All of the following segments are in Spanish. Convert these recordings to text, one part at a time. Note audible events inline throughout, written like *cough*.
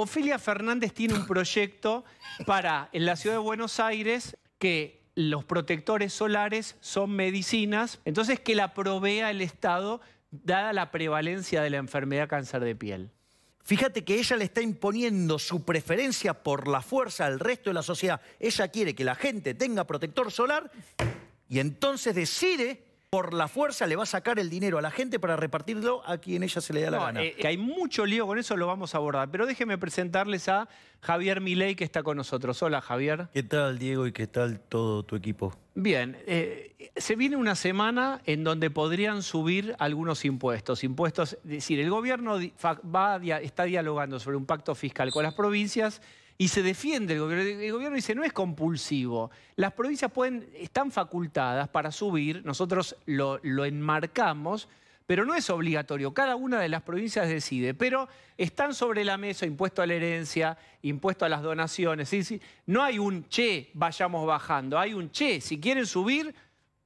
Ofelia Fernández tiene un proyecto para en la ciudad de Buenos Aires que los protectores solares son medicinas, entonces que la provea el Estado dada la prevalencia de la enfermedad cáncer de piel. Fíjate que ella le está imponiendo su preferencia por la fuerza al resto de la sociedad. Ella quiere que la gente tenga protector solar y entonces decide por la fuerza le va a sacar el dinero a la gente para repartirlo a quien ella se le da la gana. Eh, eh, que hay mucho lío con eso, lo vamos a abordar. Pero déjenme presentarles a Javier Milei, que está con nosotros. Hola, Javier. ¿Qué tal, Diego, y qué tal todo tu equipo? Bien, eh, se viene una semana en donde podrían subir algunos impuestos. Impuestos, es decir, el gobierno va, está dialogando sobre un pacto fiscal con las provincias y se defiende el gobierno. El gobierno dice, no es compulsivo. Las provincias pueden, están facultadas para subir, nosotros lo, enmarcamos, pero no es obligatorio. Cada una de las provincias decide, pero están sobre la mesa impuesto a la herencia, impuesto a las donaciones. No hay un che, vayamos bajando, hay un che, si quieren subir,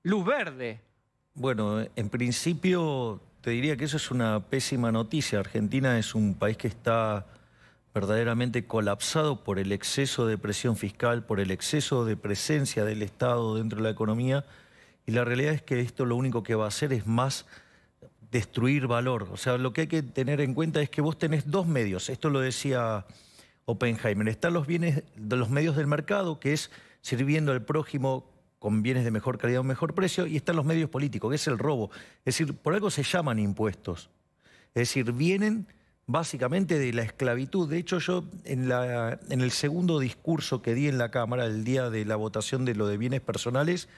luz verde. Bueno, en principio te diría que eso es una pésima noticia. Argentina es un país que está verdaderamente colapsado por el exceso de presión fiscal, por el exceso de presencia del Estado dentro de la economía. Y la realidad es que esto lo único que va a hacer es más destruir valor. O sea, lo que hay que tener en cuenta es que vos tenés dos medios. Esto lo decía Oppenheimer. Están los bienes de los medios del mercado, que es sirviendo al prójimo con bienes de mejor calidad o mejor precio, y están los medios políticos, que es el robo. Es decir, por algo se llaman impuestos. Es decir, vienen básicamente de la esclavitud. De hecho, yo en, el segundo discurso que di en la Cámara, el día de la votación de lo de bienes personales,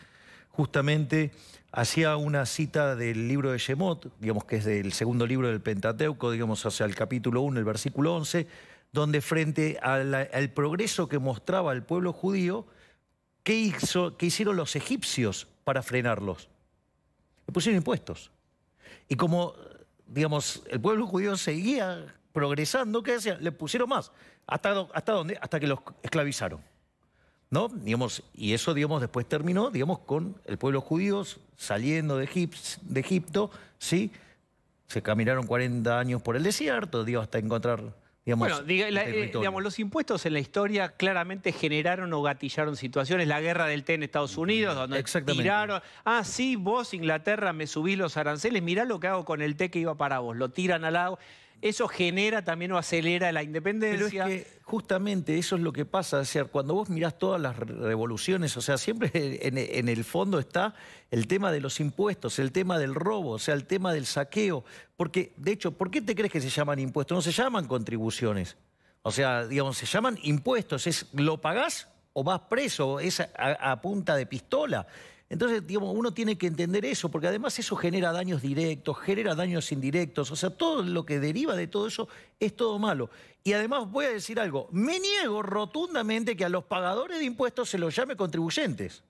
justamente hacía una cita del libro de Shemot, digamos que es del segundo libro del Pentateuco, digamos hacia el capítulo 1, el versículo 11, donde frente al progreso que mostraba el pueblo judío, ¿qué, hizo, ¿qué hicieron los egipcios para frenarlos? Le pusieron impuestos. Y como digamos, el pueblo judío seguía progresando, ¿qué hacía? Le pusieron más. ¿Hasta, hasta dónde? Hasta que los esclavizaron. ¿No? Digamos, y eso, digamos, después terminó, digamos, con el pueblo judío saliendo de, Egipto, ¿sí? Se caminaron 40 años por el desierto, digo hasta encontrar bueno, eh, digamos, los impuestos en la historia claramente generaron o gatillaron situaciones. La guerra del té en Estados Unidos, mm, donde tiraron, ah, sí, vos, Inglaterra, me subís los aranceles, mirá lo que hago con el té que iba para vos, lo tiran al agua eso genera también o acelera la independencia. es que justamente eso es lo que pasa. O sea, cuando vos mirás todas las revoluciones, o sea, siempre en, el fondo está el tema de los impuestos, el tema del robo, o sea, el tema del saqueo. Porque, de hecho, ¿por qué te crees que se llaman impuestos? No se llaman contribuciones. O sea, digamos, se llaman impuestos. Es lo pagás o vas preso, es a punta de pistola. Entonces, digamos, uno tiene que entender eso, porque además eso genera daños directos, genera daños indirectos, o sea, todo lo que deriva de todo eso es todo malo. Y además voy a decir algo, me niego rotundamente que a los pagadores de impuestos se los llame contribuyentes.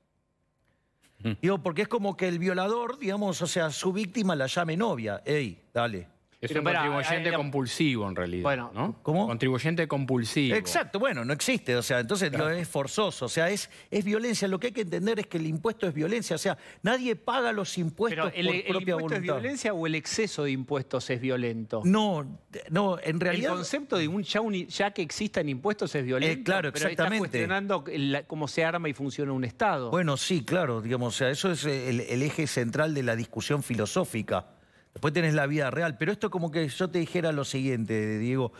Mm. Digo, porque es como que el violador, digamos, o sea, su víctima la llame novia. Ey, dale, es un contribuyente eh, compulsivo, en realidad. Bueno, ¿no? ¿Cómo? Contribuyente compulsivo. Exacto, bueno, no existe. O sea, entonces no es forzoso. O sea, es, es violencia. Lo que hay que entender es que el impuesto es violencia. O sea, nadie paga los impuestos el, por el propia impuesto voluntad. es violencia o el exceso de impuestos es violento? No, no, en realidad... El concepto de un ya, que existan impuestos es violento. Eh, claro, exactamente. cuestionando cómo se arma y funciona un Estado. Bueno, sí, claro. Digamos, o sea, eso es el eje central de la discusión filosófica. Después tenés la vida real. Pero esto como que yo te dijera lo siguiente, Diego.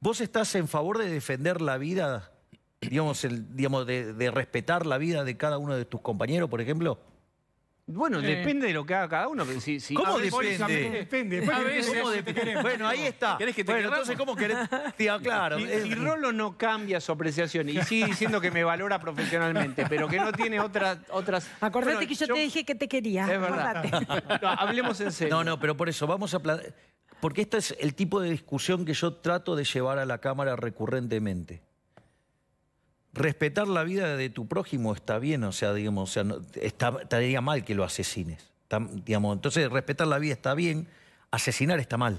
¿Vos estás en favor de defender la vida, digamos, el, digamos de, de respetar la vida de cada uno de tus compañeros, por ejemplo? Bueno, depende de lo que haga cada uno. ¿Cómo depende? Bueno, ahí está. ¿Querés que te bueno, entonces, ¿cómo querés? Ah, claro. Y, Rolo no cambia su apreciación y sigue diciendo que me valora profesionalmente, pero que no tiene otra, otras... Acordate que yo, te dije que te quería. Es verdad. hablemos en serio. No, no, pero por eso, vamos a... Porque este es el tipo de discusión que yo trato de llevar a la Cámara recurrentemente respetar la vida de tu prójimo está bien, o sea, digamos, o sea, estaría mal que lo asesines. digamos, entonces, respetar la vida está bien, asesinar está mal.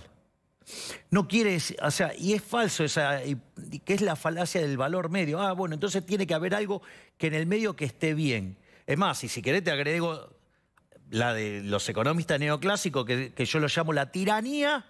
No quieres, o sea, y es falso esa, y, que es la falacia del valor medio. Ah, bueno, entonces tiene que haber algo que en el medio que esté bien. Es más, y si querés te agrego la de los economistas neoclásicos, que, que yo lo llamo la tiranía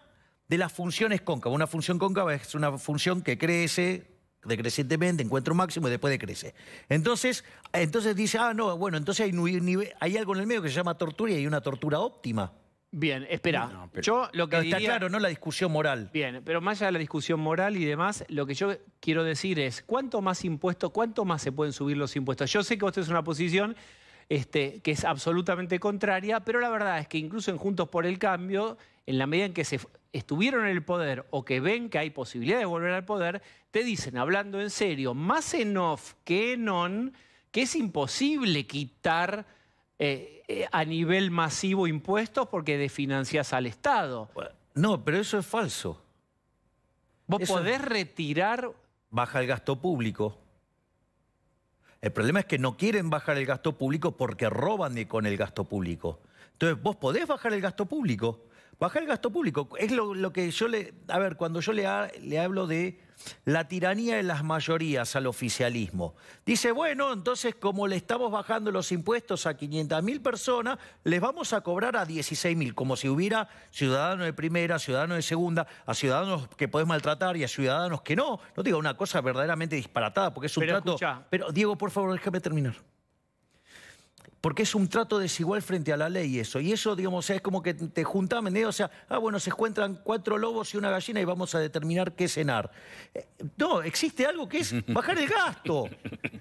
de las funciones cóncavas. Una función cóncava es una función que crece, decrecientemente, encuentro un máximo y después decrece. Entonces, entonces dice, ah, no, bueno, entonces hay, hay algo en el medio que se llama tortura y hay una tortura óptima. Bien, espera. yo lo que está claro, no la discusión moral. Bien, pero más allá de la discusión moral y demás, lo que yo quiero decir es, ¿cuánto más impuestos, cuánto más se pueden subir los impuestos? Yo sé que usted es una posición este, que es absolutamente contraria, pero la verdad es que incluso en Juntos por el Cambio en la medida en que se estuvieron en el poder o que ven que hay posibilidad de volver al poder, te dicen, hablando en serio, más en off que en on, que es imposible quitar eh, eh, a nivel masivo impuestos porque desfinancias al Estado. No, pero eso es falso. Vos podés retirar... Baja el gasto público. El problema es que no quieren bajar el gasto público porque roban con el gasto público. Entonces, vos podés bajar el gasto público, Bajar el gasto público. Es lo, que yo le... A ver, cuando yo le, le hablo de la tiranía de las mayorías al oficialismo. Dice, bueno, entonces como le estamos bajando los impuestos a 500.000 personas, les vamos a cobrar a 16.000, como si hubiera ciudadanos de primera, ciudadanos de segunda, a ciudadanos que podés maltratar y a ciudadanos que no. No digo una cosa verdaderamente disparatada, porque es un trato... Pero, Diego, por favor, déjame terminar porque es un trato desigual frente a la ley eso. Y eso, digamos, es como que te juntan, ¿eh? o sea, ah, bueno, se encuentran cuatro lobos y una gallina y vamos a determinar qué cenar. Eh, no, existe algo que es bajar el gasto.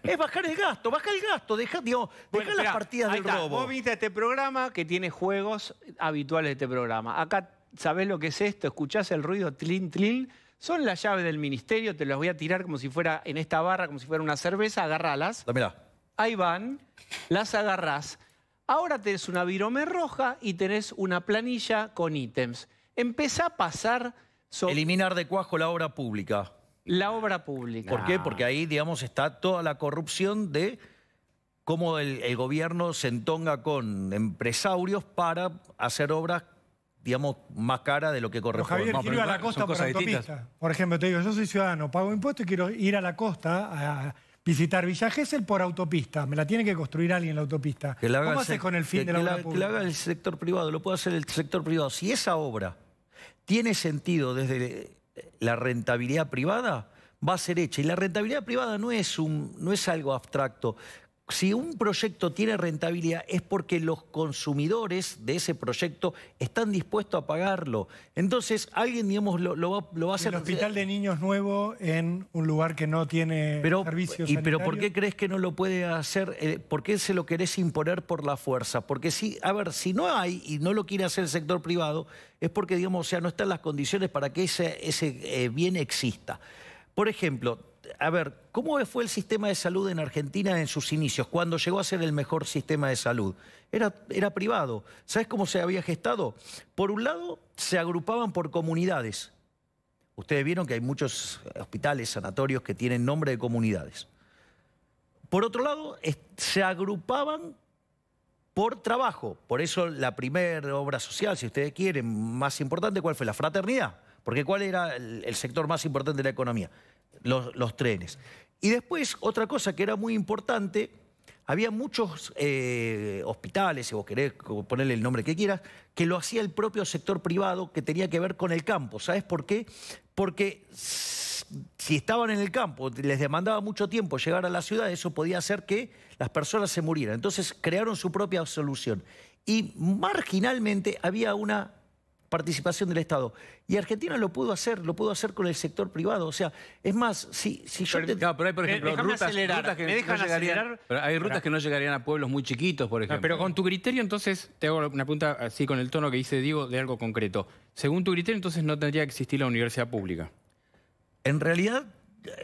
es bajar el gasto, bajar el gasto, deja, digamos, las partidas del robo. Vos viste este programa que tiene juegos habituales de este programa. Acá sabés lo que es esto, escuchás el ruido tlin tlin, son las llaves del ministerio, te las voy a tirar como si fuera en esta barra, como si fuera una cerveza, agárralas. la ahí van, las agarrás. Ahora tenés una virome roja y tenés una planilla con ítems. Empezá a pasar... Eliminar de cuajo la obra pública. La obra pública. ¿Por qué? Porque ahí, digamos, está toda la corrupción de cómo el, gobierno se entonga con empresarios para hacer obras digamos, más cara de lo que corresponde. ir a la costa por autopista. Por ejemplo, te digo, yo soy ciudadano, pago impuestos y quiero ir a la costa a, visitar Villa Gesell por autopista. Me la tiene que construir alguien la autopista. ¿Cómo haces con el fin de la obra Que la haga el sector privado, lo puede hacer el sector privado. Si esa obra tiene sentido desde eh, la rentabilidad privada, va a ser hecha. Y la rentabilidad privada no es, un, no es algo abstracto si un proyecto tiene rentabilidad es porque los consumidores de ese proyecto están dispuestos a pagarlo. Entonces, alguien, digamos, lo, va, a hacer... El hospital de niños nuevo en un lugar que no tiene pero, servicios Pero ¿por qué crees que no lo puede hacer? Eh, ¿Por qué se lo querés imponer por la fuerza? Porque si, a ver, si no hay y no lo quiere hacer el sector privado, es porque, digamos, o sea, no están las condiciones para que ese, eh, bien exista. Por ejemplo, a ver, ¿cómo fue el sistema de salud en Argentina en sus inicios, cuando llegó a ser el mejor sistema de salud? Era, era privado. ¿Sabes cómo se había gestado? Por un lado, se agrupaban por comunidades. Ustedes vieron que hay muchos hospitales, sanatorios que tienen nombre de comunidades. Por otro lado, se agrupaban por trabajo. Por eso la primera obra social, si ustedes quieren, más importante, ¿cuál fue? La fraternidad. Porque ¿cuál era el sector más importante de la economía? los, trenes. Y después, otra cosa que era muy importante, había muchos eh, hospitales, si vos querés ponerle el nombre que quieras, que lo hacía el propio sector privado que tenía que ver con el campo. ¿Sabes por qué? Porque si estaban en el campo, les demandaba mucho tiempo llegar a la ciudad, eso podía hacer que las personas se murieran. Entonces crearon su propia solución. Y marginalmente había una participación del Estado. Y Argentina lo pudo hacer, lo pudo hacer con el sector privado. O sea, es más, si, yo... Pero, hay, por ejemplo, rutas, que no llegarían, a pueblos muy chiquitos, por ejemplo. pero con tu criterio, entonces, te hago una punta así con el tono que hice, digo de algo concreto. Según tu criterio, entonces no tendría que existir la universidad pública. En realidad,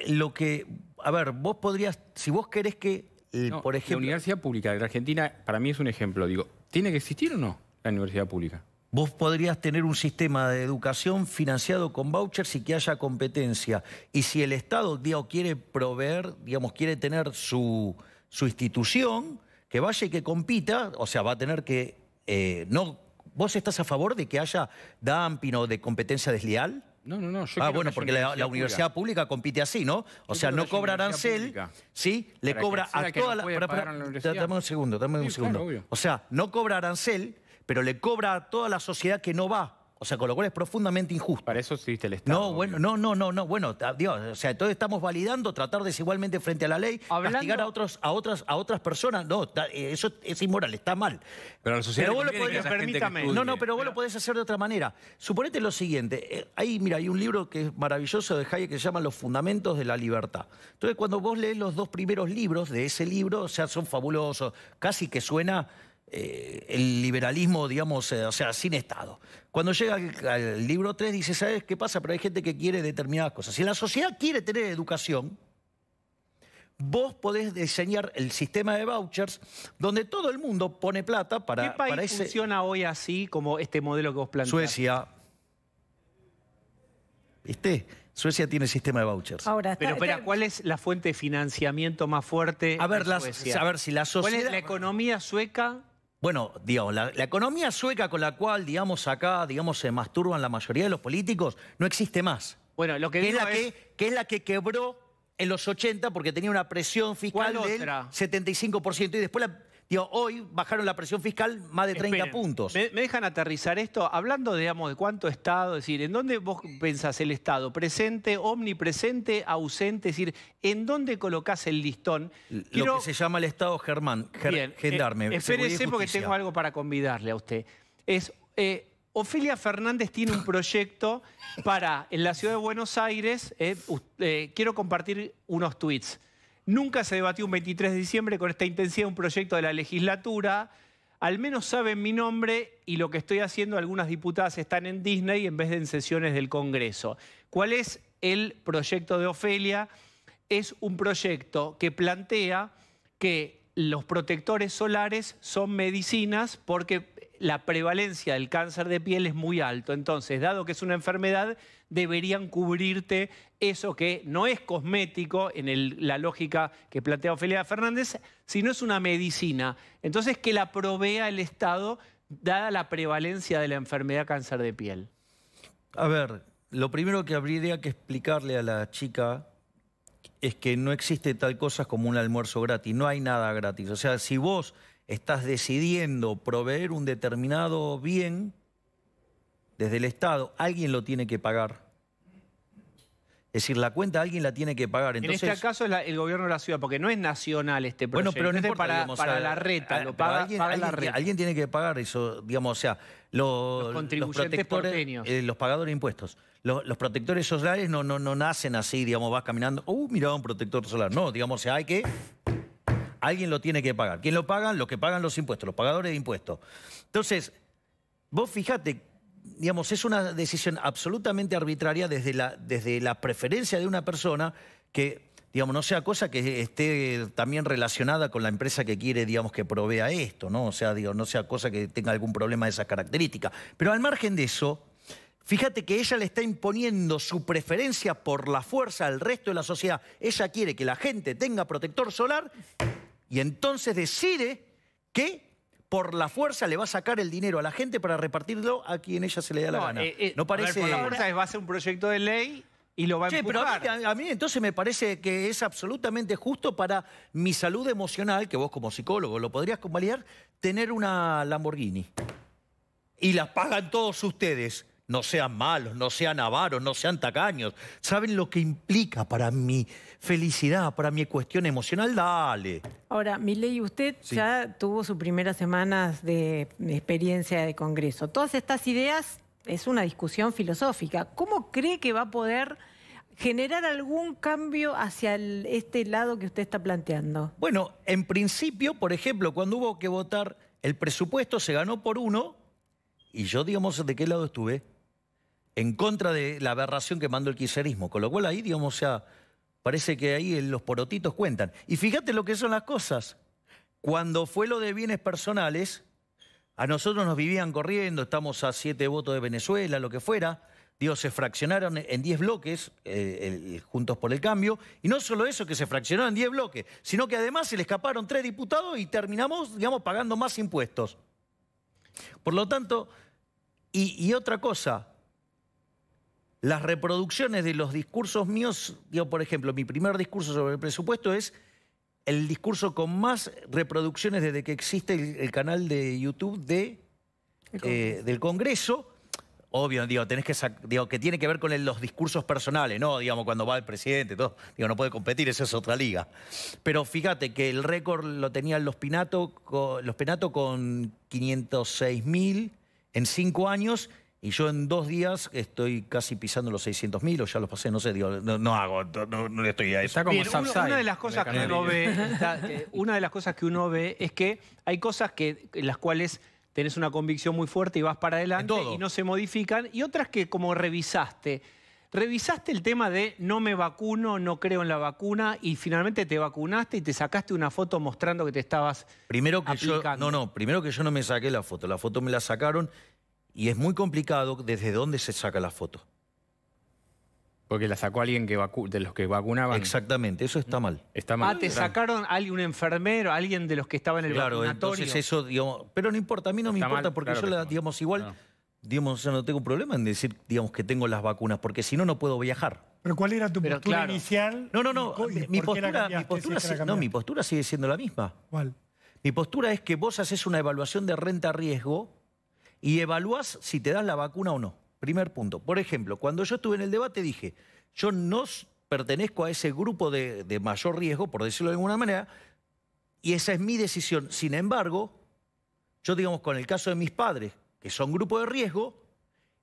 lo que... A ver, vos podrías, si vos querés que, eh, por ejemplo... La universidad pública de la Argentina, para mí es un ejemplo. Digo, ¿tiene que existir o no la universidad pública? Vos podrías tener un sistema de educación financiado con vouchers y que haya competencia. Y si el Estado quiere proveer, digamos, quiere tener su, su institución, que vaya y que compita, o sea, va a tener que... Eh, no, ¿Vos estás a favor de que haya dumping o de competencia desleal? No, no, no. ah, bueno, porque la, universidad pública. compite así, ¿no? O sea, no cobra arancel, ¿sí? Le cobra a toda la... dame un segundo, dame un segundo. o sea, no cobra arancel pero le cobra a toda la sociedad que no va. O sea, con lo cual es profundamente injusto. Para eso existe el Estado. No, bueno, no, no, no, no. Bueno, Dios, o sea, entonces estamos validando tratar desigualmente frente a la ley, castigar a otros, a otras, a otras personas. No, eh, eso es inmoral, está mal. Pero la sociedad. No, no, pero vos lo podés hacer de otra manera. Suponete lo siguiente. Eh, mira, hay un libro que es maravilloso de Hayek que se llama Los Fundamentos de la Libertad. Entonces, cuando vos lees los dos primeros libros de ese libro, o sea, son fabulosos. Casi que suena eh, el liberalismo, digamos, eh, o sea, sin Estado. Cuando llega al, libro 3 dice, ¿sabes qué pasa? Pero hay gente que quiere determinadas cosas. Si la sociedad quiere tener educación, vos podés diseñar el sistema de vouchers donde todo el mundo pone plata para... ¿Qué país funciona hoy así como este modelo que vos planteaste. Suecia. ¿Viste? Suecia tiene sistema de vouchers. Ahora, está, pero, espera, ¿cuál es la fuente de financiamiento más fuerte? de Suecia? a ver si la sociedad. ¿Cuál es la economía sueca? bueno, digamos, la, economía sueca con la cual, digamos, acá, digamos, se masturban la mayoría de los políticos, no existe más. Bueno, lo que, es Que, es la que quebró en los 80 porque tenía una presión fiscal del 75%. Y después la, hoy bajaron la presión fiscal más de 30 puntos. Me, dejan aterrizar esto, hablando, digamos, de cuánto Estado, es decir, ¿en dónde vos pensás el Estado? ¿Presente, omnipresente, ausente? Es decir, ¿en dónde colocás el listón? Lo que se llama el Estado Germán, Bien, eh, gendarme. espérese porque tengo algo para convidarle a usted. Es... Eh, Ofelia Fernández tiene un proyecto para, en la ciudad de Buenos Aires, eh, quiero compartir unos tweets. Nunca se debatió un 23 de diciembre con esta intensidad un proyecto de la legislatura. Al menos saben mi nombre y lo que estoy haciendo. Algunas diputadas están en Disney en vez de en sesiones del Congreso. ¿Cuál es el proyecto de Ofelia? Es un proyecto que plantea que los protectores solares son medicinas porque la prevalencia del cáncer de piel es muy alto. Entonces, dado que es una enfermedad, deberían cubrirte eso que no es cosmético en la lógica que plantea Ofelia Fernández, sino es una medicina. Entonces, que la provea el Estado, dada la prevalencia de la enfermedad cáncer de piel. A ver, lo primero que habría que explicarle a la chica es que no existe tal cosa como un almuerzo gratis, no hay nada gratis. O sea, si vos estás decidiendo proveer un determinado bien desde el Estado, alguien lo tiene que pagar. Es decir, la cuenta alguien la tiene que pagar. Entonces, en este caso el gobierno de la ciudad, porque no es nacional este proyecto. Bueno, pero no es para, la reta, lo alguien, alguien, tiene que pagar eso, digamos, o sea, los contribuyentes los, eh, los pagadores de impuestos. Los, protectores solares no, no, no nacen así, digamos, vas caminando, uh, mirá un protector solar. No, digamos, o sea, hay que Alguien lo tiene que pagar. ¿Quién lo paga? Los que pagan los impuestos, los pagadores de impuestos. Entonces, vos fijate, digamos, es una decisión absolutamente arbitraria desde la, desde la preferencia de una persona que, digamos, no sea cosa que esté también relacionada con la empresa que quiere, digamos, que provea esto, ¿no? O sea, digo, no sea cosa que tenga algún problema de esas características. Pero al margen de eso, Fíjate que ella le está imponiendo su preferencia por la fuerza al resto de la sociedad. Ella quiere que la gente tenga protector solar y entonces decide que por la fuerza le va a sacar el dinero a la gente para repartirlo a quien ella se le da la gana. Eh, eh, no parece... por la fuerza va a ser un proyecto de ley y lo va a sí, Pero a mí, entonces me parece que es absolutamente justo para mi salud emocional, que vos como psicólogo lo podrías convalidar, tener una Lamborghini. Y las pagan todos ustedes. No sean malos, no sean avaros, no sean tacaños. ¿Saben lo que implica para mi felicidad, para mi cuestión emocional? Dale. Ahora, Miley, usted ya tuvo sus primeras semanas de experiencia de Congreso. Todas estas ideas es una discusión filosófica. ¿Cómo cree que va a poder generar algún cambio hacia este lado que usted está planteando? Bueno, en principio, por ejemplo, cuando hubo que votar el presupuesto, se ganó por uno. Y yo, digamos, ¿de qué lado estuve? en contra de la aberración que mandó el kirchnerismo. Con lo cual ahí, digamos, o sea, parece que ahí los porotitos cuentan. Y fíjate lo que son las cosas. Cuando fue lo de bienes personales, a nosotros nos vivían corriendo, estamos a siete votos de Venezuela, lo que fuera. Digo, se fraccionaron en diez bloques, eh, juntos por el cambio, y no solo eso, que se fraccionaron en 10 bloques, sino que además se le escaparon tres diputados y terminamos, digamos, pagando más impuestos. Por lo tanto, y otra cosa, las reproducciones de los discursos míos, yo por ejemplo, mi primer discurso sobre el presupuesto es el discurso con más reproducciones desde que existe el, canal de YouTube de, eh, del Congreso. Obvio, digo, tenés que digo, que tiene que ver con los discursos personales, ¿no? Digamos, cuando va el presidente, todo. Digo, no puede competir, esa es otra liga. Pero fíjate que el récord lo tenían los Pinato con, los con 506 mil en cinco años y yo en dos días estoy casi pisando los 600.000 o ya los pasé, no sé, digo, no, hago, no, le estoy a eso. Está como una de las cosas que uno ve, es que hay cosas que, en las cuales tenés una convicción muy fuerte y vas para adelante y no se modifican, y otras que como revisaste. Revisaste el tema de no me vacuno, no creo en la vacuna y finalmente te vacunaste y te sacaste una foto mostrando que te estabas primero que no, no, primero que yo no me saqué la foto, la foto me la sacaron y es muy complicado desde dónde se saca la foto. Porque la sacó alguien que de los que vacunaban. Exactamente, eso está mal. Está ah, mal. Ah, te sacaron alguien, un enfermero, alguien de los que estaban en el claro, Entonces eso, pero no importa, a mí no me importa porque yo, digamos, igual, no. digamos, yo no tengo problema en decir, digamos, que tengo las vacunas, porque si no, no puedo viajar. Pero ¿cuál era tu postura inicial? No, no, no, mi postura, mi postura sigue siendo la misma. ¿Cuál? Mi postura es que vos haces una evaluación de renta-riesgo y evalúas si te das la vacuna o no. Primer punto. Por ejemplo, cuando yo estuve en el debate dije, yo no pertenezco a ese grupo de, de mayor riesgo, por decirlo de alguna manera, y esa es mi decisión. Sin embargo, yo digamos, con el caso de mis padres, que son grupo de riesgo,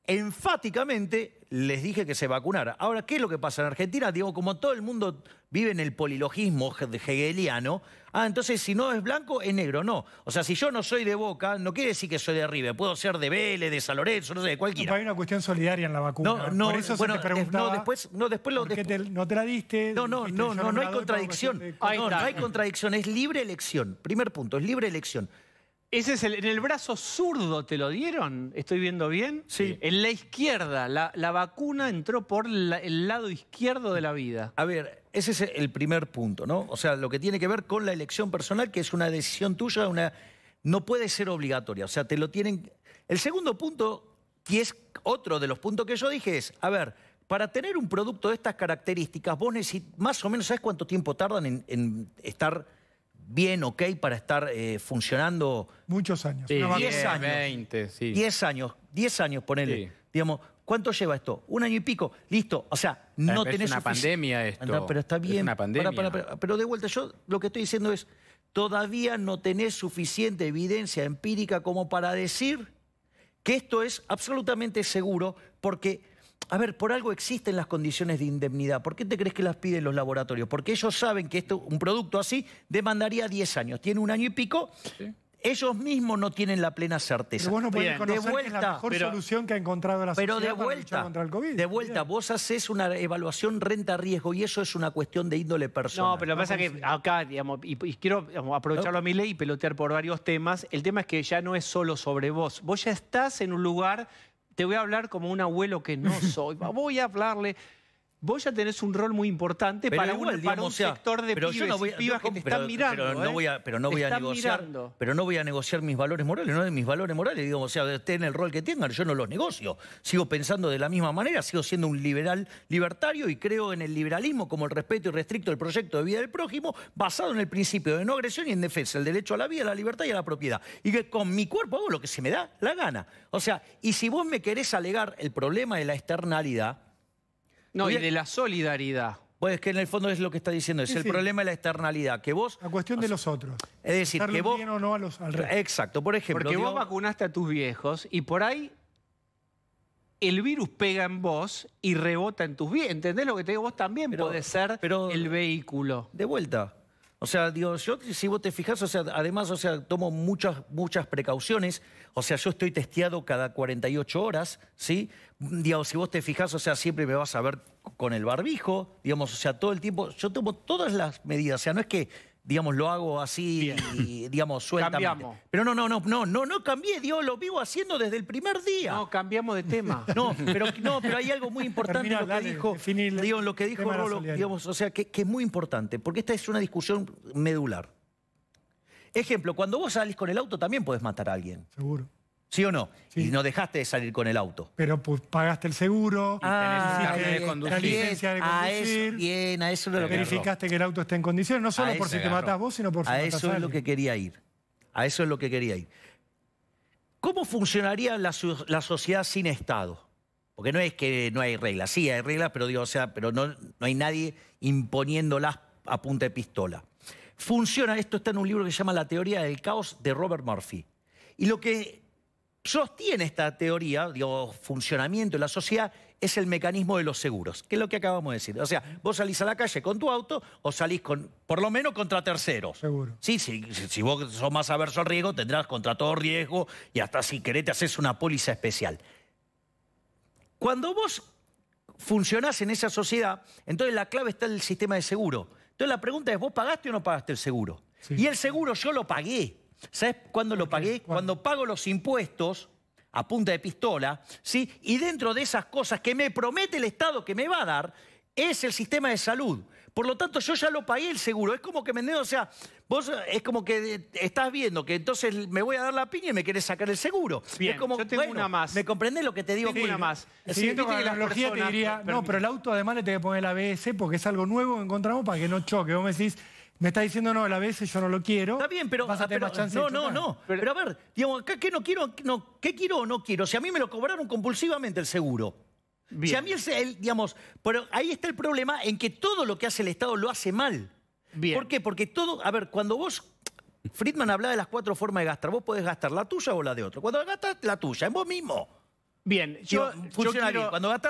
enfáticamente les dije que se vacunara. Ahora, ¿qué es lo que pasa en Argentina? Digo, como todo el mundo vive en el polilogismo hegeliano, ah, entonces si no es blanco, es negro, no. O sea, si yo no soy de Boca, no quiere decir que soy de arriba. puedo ser de Vélez, de San Lorenzo, no sé, de cualquiera. hay una cuestión solidaria en la vacuna. No, no, Por eso se te eh, no, después, no, después lo... te, no la diste. No, no, no, no, hay contradicción. no hay contradicción, es libre elección. Primer punto, es libre elección. Ese es el, en el brazo zurdo, ¿te lo dieron? ¿Estoy viendo bien? Sí. En la izquierda, la, vacuna entró por el lado izquierdo de la vida. A ver, ese es el primer punto, ¿no? O sea, lo que tiene que ver con la elección personal, que es una decisión tuya, una, no puede ser obligatoria. O sea, te lo tienen... El segundo punto, que es otro de los puntos que yo dije, es, a ver, para tener un producto de estas características, vos necesitas, más o menos, ¿sabes cuánto tiempo tardan en estar bien, ok, para estar eh, funcionando. Muchos años. 10 años. 20, sí. 10 años, 10 años, ponele. Digamos, ¿cuánto lleva esto? Un año y pico, listo. O sea, no tenés... Es una pandemia esto. pero está bien. pandemia. Pero de vuelta, yo lo que estoy diciendo es, todavía no tenés suficiente evidencia empírica como para decir que esto es absolutamente seguro porque a ver, por algo existen las condiciones de indemnidad. ¿Por qué te crees que las piden los laboratorios? Porque ellos saben que esto, un producto así demandaría 10 años. Tiene un año y pico. Ellos mismos no tienen la plena certeza. Pero vos no podés conocer que la mejor solución que ha encontrado la pero de vuelta, contra el COVID. De vuelta, vos haces una evaluación renta-riesgo y eso es una cuestión de índole personal. No, pero lo que pasa es que acá, digamos, y, quiero aprovecharlo a mi ley y pelotear por varios temas. El tema es que ya no es solo sobre vos. Vos ya estás en un lugar te voy a hablar como un abuelo que no soy, voy a hablarle vos ya tenés un rol muy importante para, igual, un, sector de pero pibas que están mirando. Pero no voy a, negociar. Pero no voy a negociar mis valores morales, no de mis valores morales, digo, o sea, estén el rol que tengan, yo no los negocio. Sigo pensando de la misma manera, sigo siendo un liberal libertario y creo en el liberalismo como el respeto irrestricto del proyecto de vida del prójimo, basado en el principio de no agresión y en defensa, el derecho a la vida, a la libertad y a la propiedad. Y que con mi cuerpo hago lo que se me da la gana. O sea, y si vos me querés alegar el problema de la externalidad, no, y de la solidaridad. Pues que en el fondo es lo que está diciendo, es el problema de la externalidad, que vos... La cuestión de los otros. Es decir, que vos... no Exacto, por ejemplo... Porque vos vacunaste a tus viejos y por ahí el virus pega en vos y rebota en tus viejos. ¿Entendés lo que te digo? Vos también pero, podés ser pero, el vehículo. De vuelta, o sea, yo si vos te fijas, o sea, además, o sea, tomo muchas, muchas precauciones. O sea, yo estoy testeado cada 48 horas, ¿sí? si vos te fijas, o sea, siempre me vas a ver con el barbijo, digamos, o sea, todo el tiempo. Yo tomo todas las medidas. O sea, no es que digamos, lo hago así, y, digamos, *laughs* sueltamente. Cambiamos. Pero no, no, no, no, no, no cambié, Dios, lo vivo haciendo desde el primer día. No, cambiamos de tema. *laughs* No, pero, no, pero hay algo muy importante lo que dijo, lo que dijo Rolo, digamos, o sea, que, que, es muy importante, porque esta es una discusión medular. Ejemplo, cuando vos salís con el auto también podés matar a alguien. Seguro. ¿Sí o no? Y no dejaste de salir con el auto. Pero pues pagaste el seguro, ah, tenés de conducir. la licencia de conducir. bien, a eso lo que Verificaste que el auto está en condiciones, no solo por si te matás vos, sino por si A eso es lo que quería ir. A eso es lo que quería ir. ¿Cómo funcionaría la, sociedad sin Estado? Porque no es que no hay reglas. Sí, hay reglas, pero digo, o sea, pero no, no hay nadie imponiéndolas a punta de pistola. Funciona, esto está en un libro que se llama La teoría del caos de Robert Murphy. Y lo que sostiene esta teoría, digo, funcionamiento de la sociedad, es el mecanismo de los seguros, que es lo que acabamos de decir. O sea, vos salís a la calle con tu auto o salís con, por lo menos contra terceros. Seguro. Sí, sí, si vos sos más averso al riesgo, tendrás contra todo riesgo y hasta si querés te haces una póliza especial. Cuando vos funcionás en esa sociedad, entonces la clave está en el sistema de seguro. Entonces la pregunta es, ¿vos pagaste o no pagaste el seguro? Y el seguro yo lo pagué. ¿Sabes cuándo lo pagué? Cuando pago los impuestos a punta de pistola, ¿sí? Y dentro de esas cosas que me promete el Estado que me va a dar, es el sistema de salud. Por lo tanto, yo ya lo pagué el seguro. Es como que me... O sea, vos es como que estás viendo que entonces me voy a dar la piña y me querés sacar el seguro. Bien, es como, yo tengo una más. ¿Me comprendés lo que te digo? una más. El sí, con la analogía te diría, no, pero el auto además le tengo que poner la ABS porque es algo nuevo que encontramos para que no choque. Vos me decís, me está diciendo, no, a veces yo no lo quiero. Está bien, pero... Vas a ah, no, no, no. Pero, a ver, digamos, acá qué no quiero, no, qué quiero o no quiero. Si a mí me lo cobraron compulsivamente el seguro. Bien. Si a mí, el, digamos, pero ahí está el problema en que todo lo que hace el Estado lo hace mal. Bien. ¿Por qué? Porque todo, a ver, cuando vos Friedman hablaba de las cuatro formas de gastar. Vos podés gastar la tuya o la de otro. Cuando gastas la tuya, en vos mismo. Bien, yo, Cuando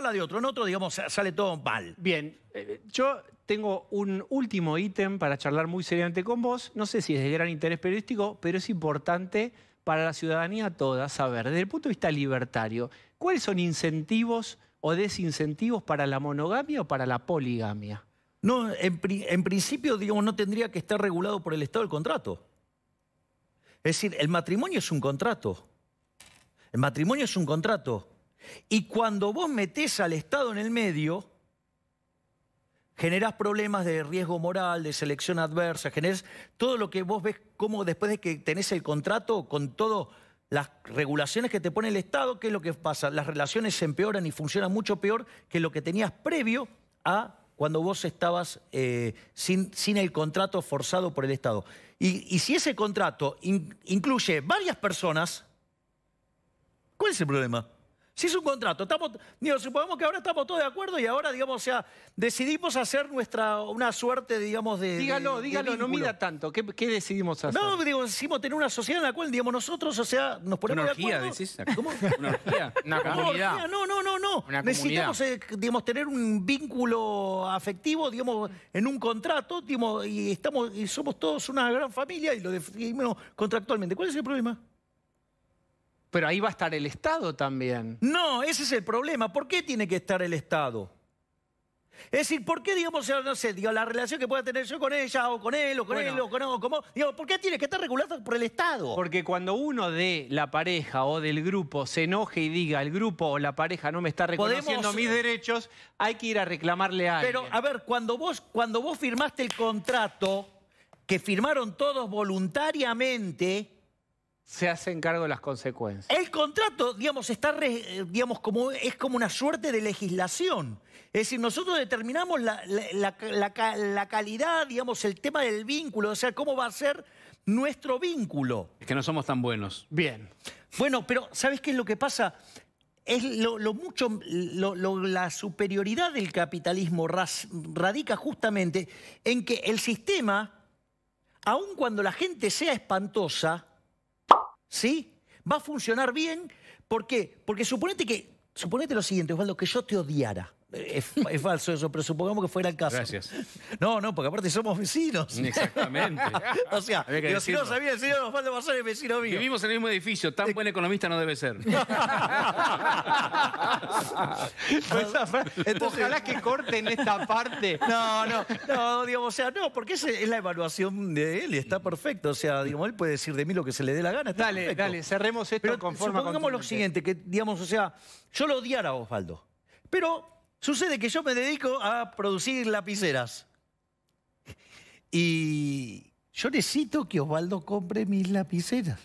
la de otro, en otro, digamos, sale todo mal. Bien, eh, yo tengo un último ítem para charlar muy seriamente con vos. No sé si es de gran interés periodístico, pero es importante para la ciudadanía toda saber, desde el punto de vista libertario, ¿cuáles son incentivos o desincentivos para la monogamia o para la poligamia? No, en, en principio, digamos, no tendría que estar regulado por el Estado el contrato. Es decir, el matrimonio es un contrato. El matrimonio es un contrato. Y cuando vos metés al Estado en el medio, generás problemas de riesgo moral, de selección adversa, generás todo lo que vos ves como después de que tenés el contrato con todas las regulaciones que te pone el Estado, ¿qué es lo que pasa? Las relaciones se empeoran y funcionan mucho peor que lo que tenías previo a cuando vos estabas eh, sin, el contrato forzado por el Estado. Y, si ese contrato incluye varias personas, ¿Cuál es el problema? Si es un contrato, estamos, digo, supongamos que ahora estamos todos de acuerdo y ahora, digamos, o sea, decidimos hacer nuestra, una suerte, digamos, de... Dígalo, no mida tanto. ¿Qué, decidimos hacer? No, decidimos tener una sociedad en la cual, digamos, nosotros, o sea, nos ponemos de acuerdo. ¿Cómo? *laughs* ¿Una comunidad? No, no, no, no. Necesitamos, eh, digamos, tener un vínculo afectivo, digamos, en un contrato, digamos, y, estamos, y somos todos una gran familia y lo definimos contractualmente. ¿Cuál es el problema? Pero ahí va a estar el Estado también. No, ese es el problema. ¿Por qué tiene que estar el Estado? Es decir, ¿por qué, digamos, no sé, la relación que pueda tener yo con ella o con él o con él o con, o con ¿por qué tiene que estar regulado por el Estado? Porque cuando uno de la pareja o del grupo se enoje y diga el grupo o la pareja no me está reconociendo mis derechos, hay que ir a reclamarle a pero, alguien. Pero, a ver, cuando vos, cuando vos firmaste el contrato, que firmaron todos voluntariamente se hacen cargo de las consecuencias. El contrato, digamos, está eh, digamos, como, es como una suerte de legislación. Es decir, nosotros determinamos la, calidad, digamos, el tema del vínculo, o sea, cómo va a ser nuestro vínculo. Es que no somos tan buenos. Bien. Bueno, pero ¿sabes qué es lo que pasa? Es lo, mucho, la superioridad del capitalismo radica justamente en que el sistema, aun cuando la gente sea espantosa, ¿sí? Va a funcionar bien. ¿Por qué? Porque suponete que, suponete lo siguiente, Osvaldo, que yo te odiara. Es, falso eso, pero supongamos que fuera el caso. Gracias. No, no, porque aparte somos vecinos. Exactamente. *laughs* o sea, digo, si no sabía el señor va a ser el vecino mío. Vivimos en el mismo edificio, tan buen economista no debe ser. *laughs* Pues, Entonces, Ojalá que corten esta parte. No, no, no, digamos, o sea, no, porque esa es la evaluación de él y está perfecto. O sea, digamos, él puede decir de mí lo que se le dé la gana. dale, dale, cerremos esto pero con Supongamos lo siguiente, que digamos, o sea, yo lo odiara a Osvaldo, pero Sucede que yo me dedico a producir lapiceras. Y yo necesito que Osvaldo compre mis lapiceras.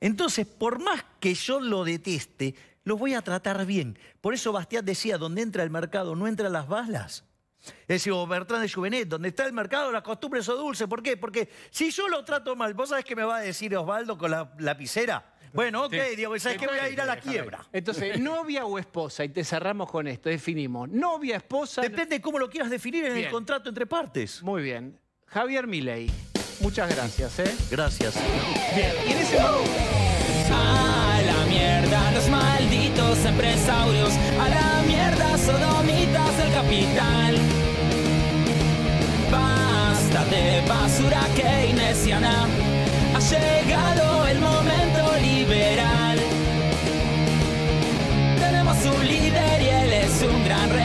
Entonces, por más que yo lo deteste, lo voy a tratar bien. Por eso Bastián decía, donde entra el mercado, no entran las balas. Es decir, Bertrand de Juvenet, donde está el mercado, las costumbres son dulces. ¿Por qué? Porque si yo lo trato mal, vos sabés que me va a decir Osvaldo con la lapicera. Bueno, ok, sí. Diego, pues, ¿sabes qué? Voy a ir a la quiebra. Entonces, novia o esposa, y te cerramos con esto, definimos. Novia, esposa... Depende de cómo lo quieras definir en el contrato entre partes. Muy bien. Javier Miley, muchas gracias, ¿eh? Gracias. Bien, y en ese A la mierda los malditos empresarios, a la mierda sodomitas El capital. Basta de basura keynesiana, ha llegado el momento. Tenemos un líder y él es un gran